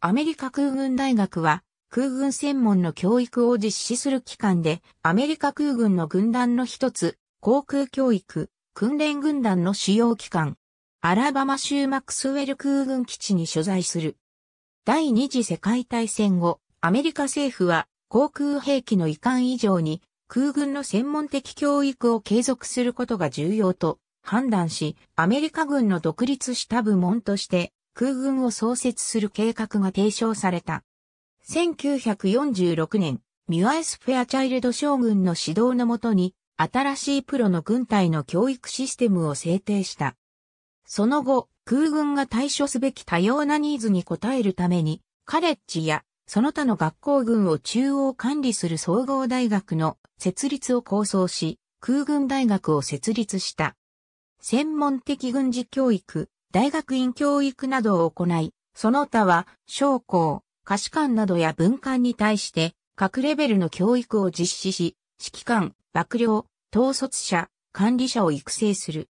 アメリカ空軍大学は空軍専門の教育を実施する機関で、アメリカ空軍の軍団の一つ、航空教育、訓練軍団の主要機関、アラバマ州マクスウェル空軍基地に所在する。第二次世界大戦後、アメリカ政府は航空兵器の移管以上に空軍の専門的教育を継続することが重要と判断し、アメリカ軍の独立した部門として空軍を創設する計画が提唱された。1946年、ミュアエス・フェアチャイルド将軍の指導のもとに、新しいプロの軍隊の教育システムを制定した。その後、空軍が対処すべき多様なニーズに応えるために、カレッジやその他の学校群を中央管理する総合大学の設立を構想し、空軍大学を設立した。専門的軍事教育、大学院教育などを行い、その他は、将校、可視官などや文官に対して、各レベルの教育を実施し、指揮官、幕僚、統率者、管理者を育成する。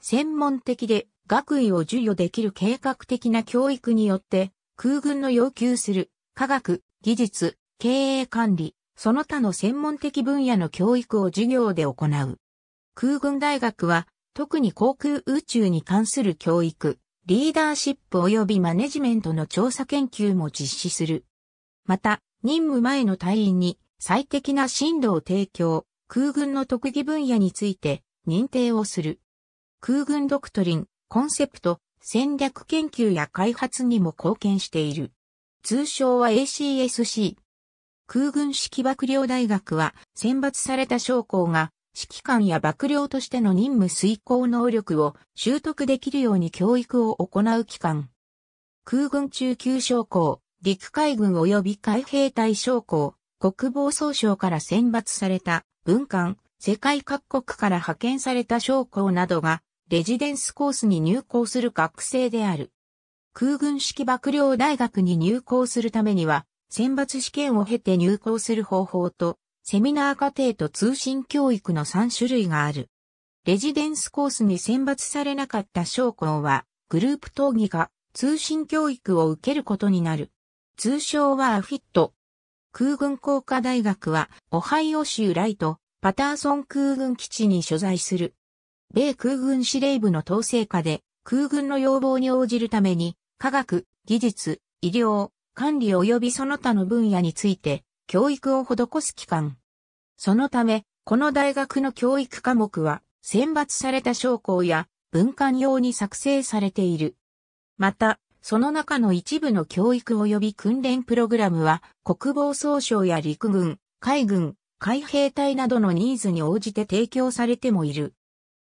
専門的で学位を授与できる計画的な教育によって、空軍の要求する科学、技術、経営管理、その他の専門的分野の教育を授業で行う。空軍大学は特に航空宇宙に関する教育、リーダーシップ及びマネジメントの調査研究も実施する。また、任務前の隊員に最適な進路を提供、空軍の特技分野について認定をする。空軍ドクトリン、コンセプト、戦略研究や開発にも貢献している。通称は ACSC。空軍式幕僚大学は選抜された将校が指揮官や幕僚としての任務遂行能力を習得できるように教育を行う機関。空軍中級将校、陸海軍及び海兵隊将校、国防総省から選抜された文官、世界各国から派遣された将校などが、レジデンスコースに入校する学生である。空軍式幕僚大学に入校するためには、選抜試験を経て入校する方法と、セミナー課程と通信教育の3種類がある。レジデンスコースに選抜されなかった将校は、グループ討議が通信教育を受けることになる。通称はアフィット。空軍工科大学は、オハイオ州ライト、パターソン空軍基地に所在する。米空軍司令部の統制下で、空軍の要望に応じるために、科学、技術、医療、管理及びその他の分野について、教育を施す機関。そのため、この大学の教育科目は、選抜された将校や文官用に作成されている。また、その中の一部の教育及び訓練プログラムは、国防総省や陸軍、海軍、海兵隊などのニーズに応じて提供されてもいる。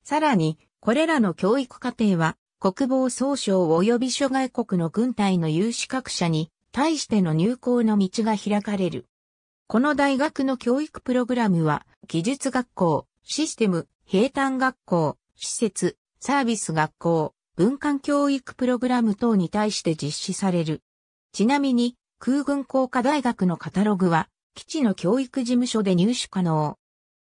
さらに、これらの教育課程は、国防総省及び諸外国の軍隊の有資格者に対しての入校の道が開かれる。この大学の教育プログラムは、技術学校、システム、平坦学校、施設、サービス学校、文官教育プログラム等に対して実施される。ちなみに、空軍工科大学のカタログは、基地の教育事務所で入手可能。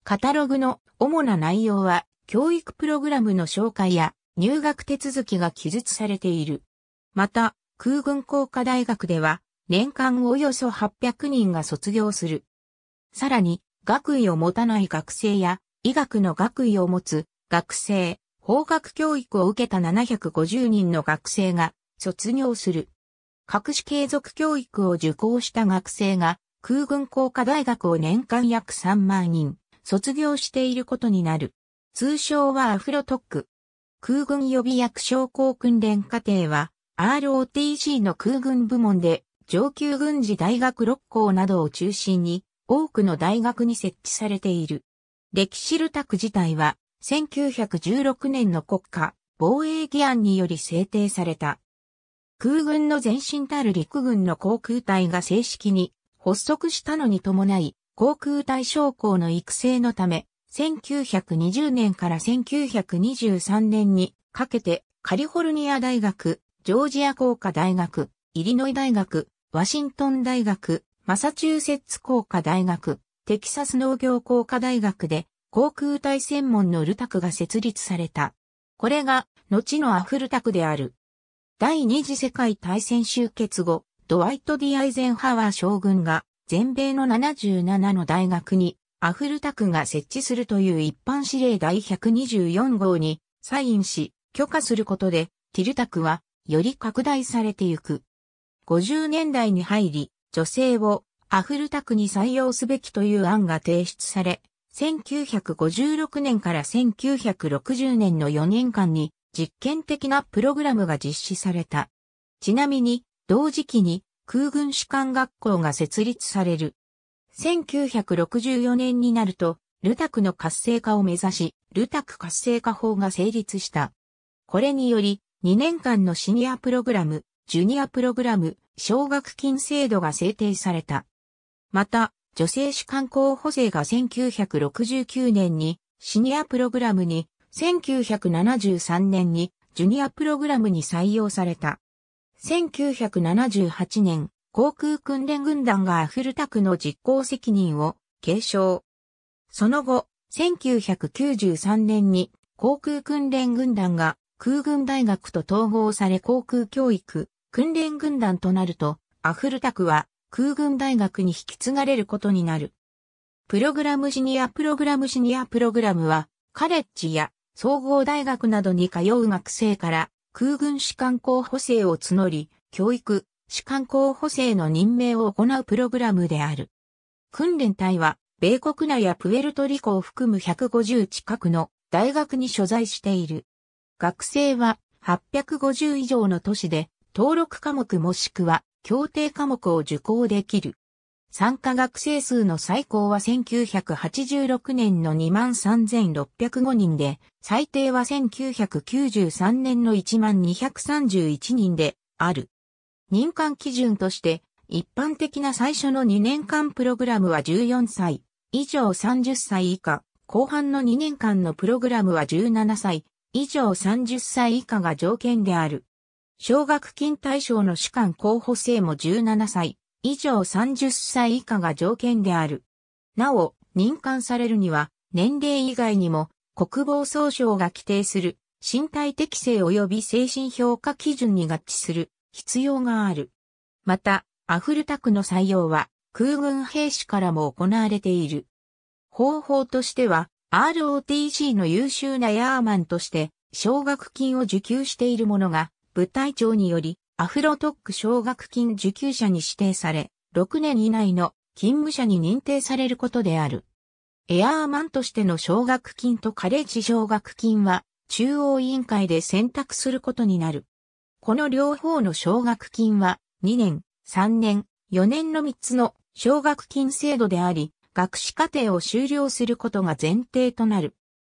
カタログの主な内容は、教育プログラムの紹介や入学手続きが記述されている。また、空軍工科大学では、年間およそ800人が卒業する。さらに、学位を持たない学生や、医学の学位を持つ学生、法学教育を受けた750人の学生が卒業する。各種継続教育を受講した学生が空軍工科大学を年間約3万人卒業していることになる。通称はアフロトック。空軍予備役将校訓練課程は ROTC の空軍部門で上級軍事大学6校などを中心に多くの大学に設置されている。歴史ルタク自体は1916年の国家防衛議案により制定された。空軍の前身たる陸軍の航空隊が正式に発足したのに伴い、航空隊将校の育成のため、1920年から1923年にかけてカリフォルニア大学、ジョージア工科大学、イリノイ大学、ワシントン大学、マサチューセッツ工科大学、テキサス農業工科大学で航空隊専門のルタクが設立された。これが後のアフルタクである。第二次世界大戦終結後、ドワイト・ディ・アイゼンハワー将軍が全米の77の大学にアフルタクが設置するという一般指令第124号にサインし許可することでティルタクはより拡大されてゆく。50年代に入り、女性をアフルタクに採用すべきという案が提出され、1956年から1960年の4年間に実験的なプログラムが実施された。ちなみに、同時期に空軍士官学校が設立される。1964年になると、ルタクの活性化を目指し、ルタク活性化法が成立した。これにより、2年間のシニアプログラム、ジュニアプログラム、奨学金制度が制定された。また、女性主観候補生が1969年にシニアプログラムに、1973年にジュニアプログラムに採用された。1978年、航空訓練軍団がアフルタクの実行責任を継承。その後、1993年に航空訓練軍団が空軍大学と統合され航空教育、訓練軍団となると、アフルタクは空軍大学に引き継がれることになる。プログラムシニアプログラムシニアプログラムは、カレッジや総合大学などに通う学生から空軍士官候補生を募り、教育、士官候補生の任命を行うプログラムである。訓練隊は、米国内やプエルトリコを含む150近くの大学に所在している。学生は850以上の都市で登録科目もしくは協定科目を受講できる。参加学生数の最高は1986年の23,605人で、最低は1993年の1 2 3 1人である。民間基準として、一般的な最初の2年間プログラムは14歳、以上30歳以下、後半の2年間のプログラムは17歳、以上30歳以下が条件である。奨学金対象の士官候補生も17歳以上30歳以下が条件である。なお、任官されるには、年齢以外にも、国防総省が規定する、身体適性及び精神評価基準に合致する、必要がある。また、アフルタクの採用は、空軍兵士からも行われている。方法としては、ROTC の優秀なヤーマンとして、奨学金を受給している者が、部隊長により、アフロトック奨学金受給者に指定され、6年以内の勤務者に認定されることである。エアーマンとしての奨学金とカレッジ奨学金は、中央委員会で選択することになる。この両方の奨学金は、2年、3年、4年の3つの奨学金制度であり、学士課程を修了することが前提となる。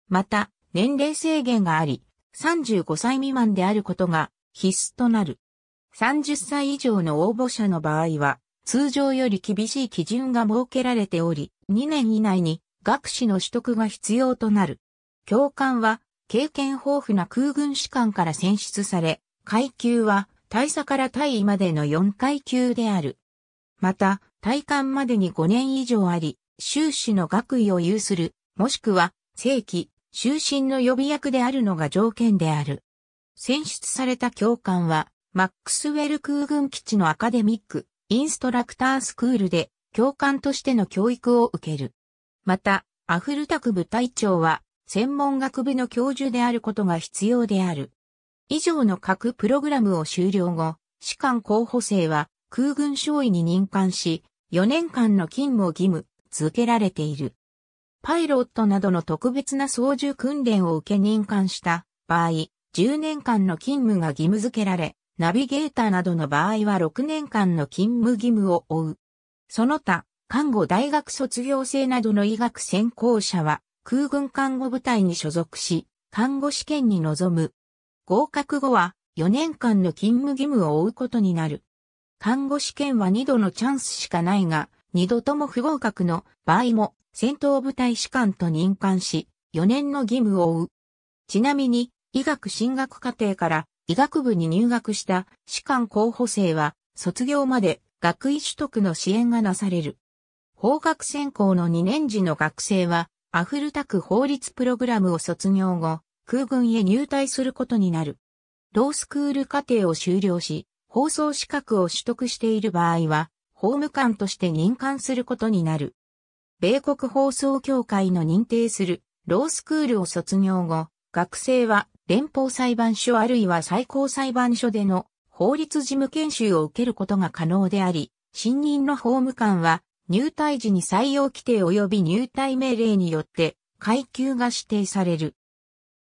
また、年齢制限があり、35歳未満であることが必須となる。30歳以上の応募者の場合は、通常より厳しい基準が設けられており、2年以内に学士の取得が必要となる。教官は、経験豊富な空軍士官から選出され、階級は大佐から大尉までの4階級である。また、退官までに5年以上あり、修士の学位を有する、もしくは、正規、終身の予備役であるのが条件である。選出された教官は、マックスウェル空軍基地のアカデミック、インストラクタースクールで、教官としての教育を受ける。また、アフルタク部隊長は、専門学部の教授であることが必要である。以上の各プログラムを終了後、士官候補生は空軍少尉に任官し、4年間の勤務を義務、続けられている。パイロットなどの特別な操縦訓練を受け任官した場合、10年間の勤務が義務付けられ、ナビゲーターなどの場合は6年間の勤務義務を負う。その他、看護大学卒業生などの医学専攻者は、空軍看護部隊に所属し、看護試験に臨む。合格後は、4年間の勤務義務を負うことになる。看護試験は2度のチャンスしかないが、2度とも不合格の場合も、戦闘部隊士官と任官し、4年の義務を負う。ちなみに、医学進学課程から医学部に入学した士官候補生は卒業まで学位取得の支援がなされる。法学専攻の2年時の学生はアフルタク法律プログラムを卒業後、空軍へ入隊することになる。ロースクール課程を修了し、放送資格を取得している場合は、法務官として任官することになる。米国放送協会の認定するロースクールを卒業後、学生は連邦裁判所あるいは最高裁判所での法律事務研修を受けることが可能であり、新任の法務官は入隊時に採用規定及び入隊命令によって階級が指定される。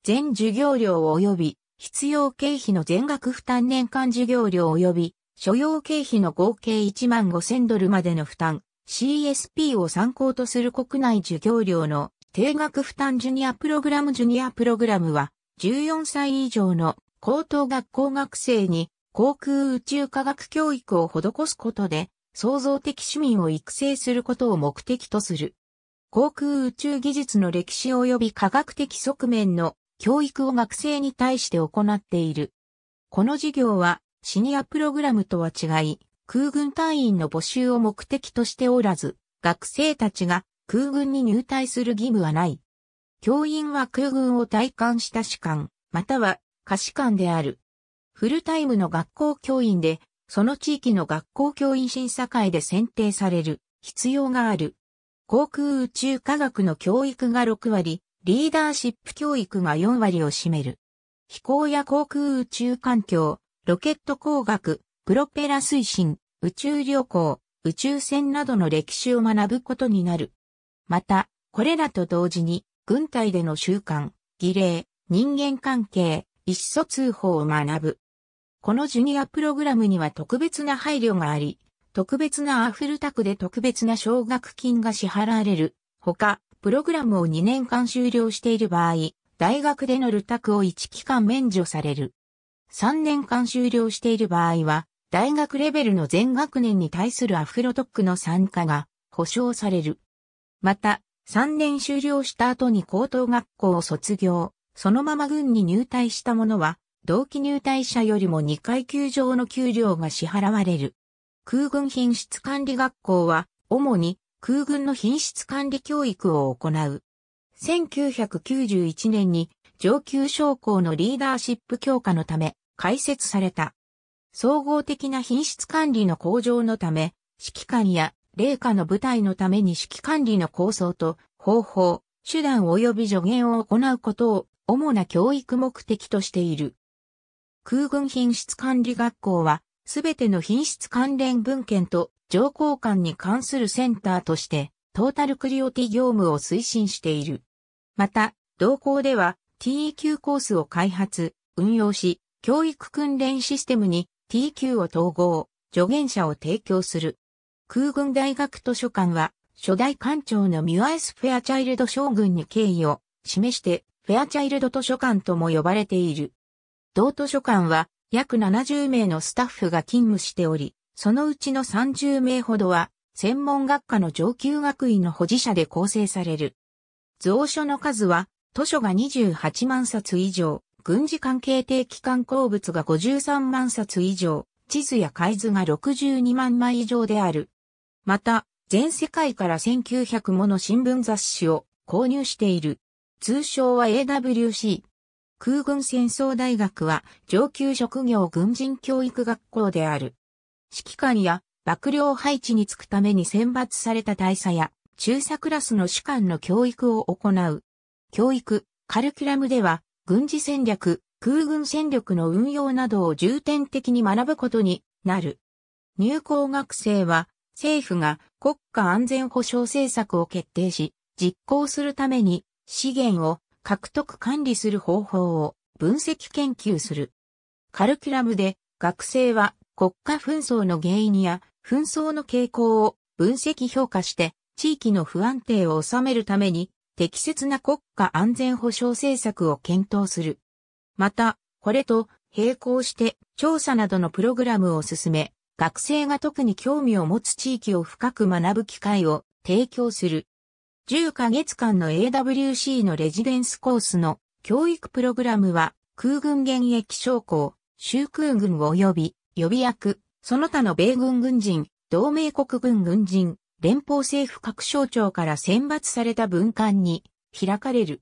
全授業料及び必要経費の全額負担年間授業料及び所要経費の合計1万5000ドルまでの負担、CSP を参考とする国内授業料の定額負担ジュニアプログラムジュニアプログラムは14歳以上の高等学校学生に航空宇宙科学教育を施すことで創造的市民を育成することを目的とする。航空宇宙技術の歴史及び科学的側面の教育を学生に対して行っている。この授業はシニアプログラムとは違い、空軍隊員の募集を目的としておらず、学生たちが空軍に入隊する義務はない。教員は空軍を体感した士官、または下士官である。フルタイムの学校教員で、その地域の学校教員審査会で選定される必要がある。航空宇宙科学の教育が6割、リーダーシップ教育が4割を占める。飛行や航空宇宙環境、ロケット工学、プロペラ推進、宇宙旅行、宇宙船などの歴史を学ぶことになる。また、これらと同時に、軍隊での習慣、儀礼、人間関係、意思疎通法を学ぶ。このジュニアプログラムには特別な配慮があり、特別なアフルタクで特別な奨学金が支払われる。ほか、プログラムを2年間終了している場合、大学でのルタクを1期間免除される。3年間終了している場合は、大学レベルの全学年に対するアフロトックの参加が保障される。また、3年終了した後に高等学校を卒業、そのまま軍に入隊した者は、同期入隊者よりも2階級上の給料が支払われる。空軍品質管理学校は、主に空軍の品質管理教育を行う。1991年に上級将校のリーダーシップ強化のため開設された。総合的な品質管理の向上のため、指揮官や霊下の部隊のために指揮管理の構想と方法、手段及び助言を行うことを主な教育目的としている。空軍品質管理学校は、すべての品質関連文献と情報官に関するセンターとして、トータルクリオティ業務を推進している。また、同校では TEQ コースを開発、運用し、教育訓練システムに TQ を統合、助言者を提供する。空軍大学図書館は、初代館長のミュアエス・フェアチャイルド将軍に敬意を示して、フェアチャイルド図書館とも呼ばれている。同図書館は、約70名のスタッフが勤務しており、そのうちの30名ほどは、専門学科の上級学院の保持者で構成される。蔵書の数は、図書が28万冊以上、軍事関係定期刊行物が53万冊以上、地図や海図が62万枚以上である。また、全世界から1900もの新聞雑誌を購入している。通称は AWC。空軍戦争大学は上級職業軍人教育学校である。指揮官や幕僚配置に就くために選抜された大佐や中佐クラスの士官の教育を行う。教育、カルキュラムでは軍事戦略、空軍戦力の運用などを重点的に学ぶことになる。入校学生は政府が国家安全保障政策を決定し、実行するために資源を獲得管理する方法を分析研究する。カルキュラムで学生は国家紛争の原因や紛争の傾向を分析評価して地域の不安定を収めるために適切な国家安全保障政策を検討する。また、これと並行して調査などのプログラムを進め、学生が特に興味を持つ地域を深く学ぶ機会を提供する。10ヶ月間の AWC のレジデンスコースの教育プログラムは空軍現役将校、州空軍及び予備役、その他の米軍軍人、同盟国軍軍人、連邦政府各省庁から選抜された文官に開かれる。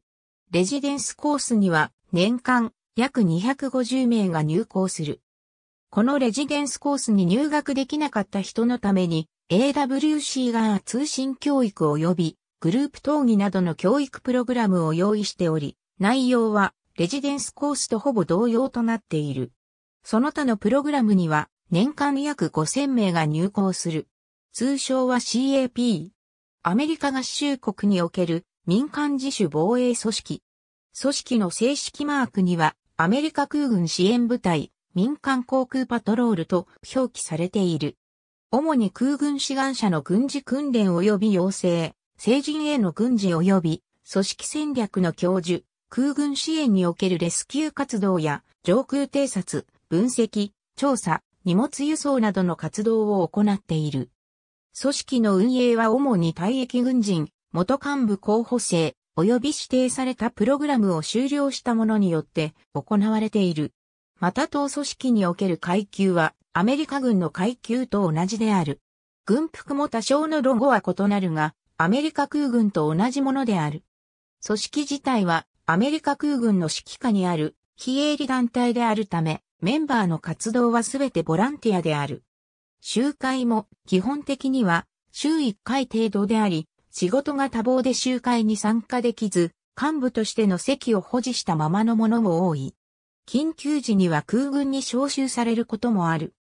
レジデンスコースには年間約250名が入校する。このレジデンスコースに入学できなかった人のために、AWC が通信教育及びグループ討議などの教育プログラムを用意しており、内容はレジデンスコースとほぼ同様となっている。その他のプログラムには年間約5000名が入校する。通称は CAP。アメリカ合衆国における民間自主防衛組織。組織の正式マークにはアメリカ空軍支援部隊、民間航空パトロールと表記されている。主に空軍志願者の軍事訓練及び要請、成人への軍事及び組織戦略の教授、空軍支援におけるレスキュー活動や上空偵察、分析、調査、荷物輸送などの活動を行っている。組織の運営は主に退役軍人、元幹部候補生、及び指定されたプログラムを終了した者によって行われている。また党組織における階級はアメリカ軍の階級と同じである。軍服も多少のロゴは異なるが、アメリカ空軍と同じものである。組織自体はアメリカ空軍の指揮下にある非営利団体であるため、メンバーの活動はすべてボランティアである。集会も基本的には週1回程度であり、仕事が多忙で集会に参加できず、幹部としての席を保持したままのものも多い。緊急時には空軍に招集されることもある。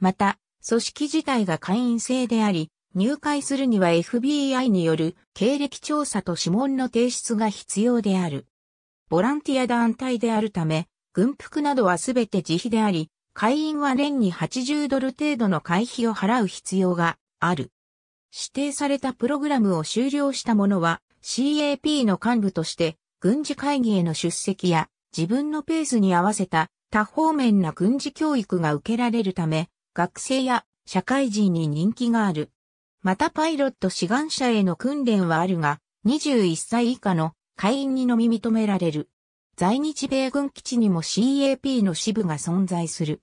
また、組織自体が会員制であり、入会するには FBI による経歴調査と指紋の提出が必要である。ボランティア団体であるため、軍服などはすべて自費であり、会員は年に80ドル程度の会費を払う必要がある。指定されたプログラムを終了した者は CAP の幹部として軍事会議への出席や自分のペースに合わせた多方面な軍事教育が受けられるため、学生や社会人に人気がある。またパイロット志願者への訓練はあるが、21歳以下の会員にのみ認められる。在日米軍基地にも CAP の支部が存在する。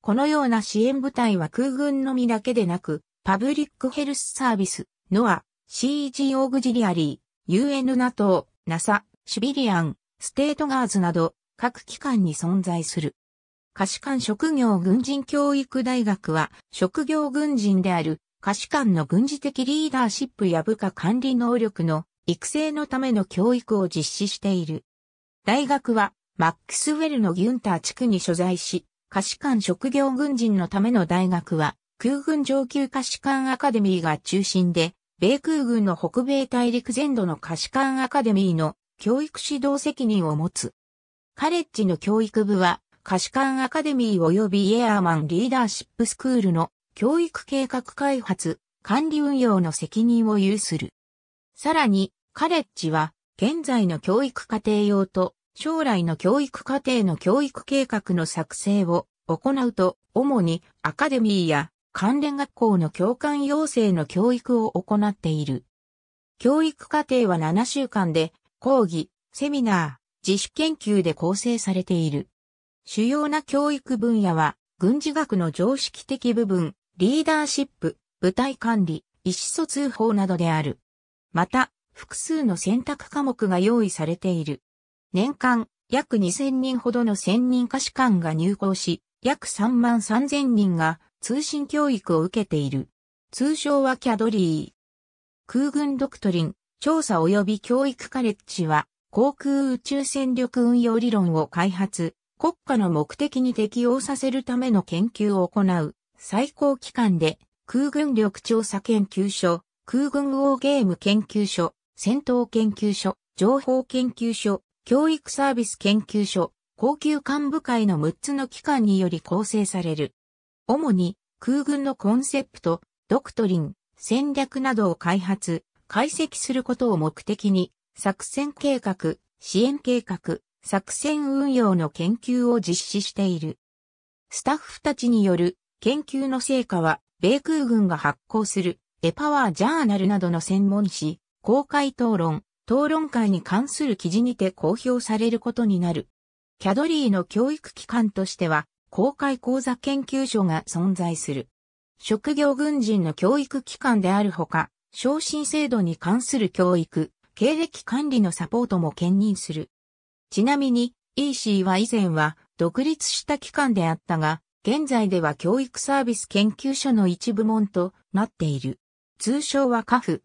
このような支援部隊は空軍のみだけでなく、パブリックヘルスサービス、ノア、CEG オーグジリアリー、UN NATO、NASA、シビリアン、ステートガーズなど各機関に存在する。可視官職業軍人教育大学は職業軍人である可視官の軍事的リーダーシップや部下管理能力の育成のための教育を実施している。大学はマックスウェルのギュンター地区に所在し、可視官職業軍人のための大学は空軍上級可視官アカデミーが中心で、米空軍の北米大陸全土の可視官アカデミーの教育指導責任を持つ。カレッジの教育部は、可視館アカデミー及びイエアーマンリーダーシップスクールの教育計画開発、管理運用の責任を有する。さらに、カレッジは、現在の教育課程用と将来の教育課程の教育計画の作成を行うと、主にアカデミーや関連学校の教官養成の教育を行っている。教育課程は7週間で講義、セミナー、自主研究で構成されている。主要な教育分野は、軍事学の常識的部分、リーダーシップ、部隊管理、意思疎通法などである。また、複数の選択科目が用意されている。年間、約2000人ほどの専任科士官が入校し、約3万3000人が通信教育を受けている。通称はキャドリー。空軍ドクトリン、調査及び教育カレッジは、航空宇宙戦力運用理論を開発、国家の目的に適応させるための研究を行う、最高機関で、空軍力調査研究所、空軍ウォーゲーム研究所、戦闘研究所、情報研究所、教育サービス研究所、高級幹部会の6つの機関により構成される。主に空軍のコンセプト、ドクトリン、戦略などを開発、解析することを目的に、作戦計画、支援計画、作戦運用の研究を実施している。スタッフたちによる研究の成果は、米空軍が発行するエパワージャーナルなどの専門誌、公開討論、討論会に関する記事にて公表されることになる。キャドリーの教育機関としては、公開講座研究所が存在する。職業軍人の教育機関であるほか、昇進制度に関する教育、経歴管理のサポートも兼任する。ちなみに、EC は以前は独立した機関であったが、現在では教育サービス研究所の一部門となっている。通称はカフ。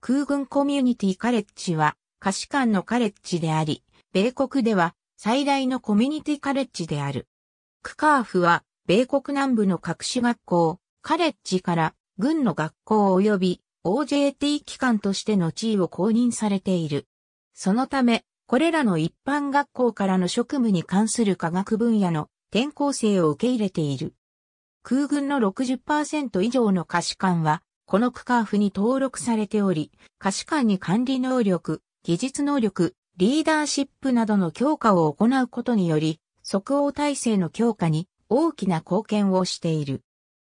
空軍コミュニティカレッジは、可視官のカレッジであり、米国では最大のコミュニティカレッジである。クカーフは、米国南部の各種学校、カレッジから軍の学校及び OJT 機関としての地位を公認されている。そのため、これらの一般学校からの職務に関する科学分野の転校生を受け入れている。空軍の60%以上の可視官は、この区ーフに登録されており、可視官に管理能力、技術能力、リーダーシップなどの強化を行うことにより、即応体制の強化に大きな貢献をしている。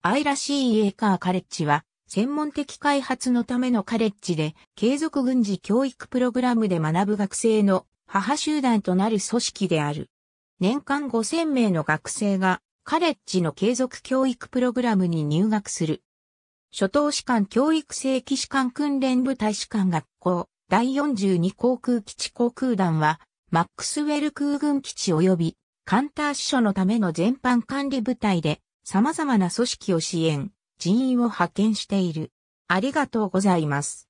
愛らしいイエーカーカレッジは、専門的開発のためのカレッジで、継続軍事教育プログラムで学ぶ学生の母集団となる組織である。年間5000名の学生が、カレッジの継続教育プログラムに入学する。初等士官教育正規士官訓練部大士官学校、第42航空基地航空団は、マックスウェル空軍基地及び、カンター支所のための全般管理部隊で、様々な組織を支援、人員を派遣している。ありがとうございます。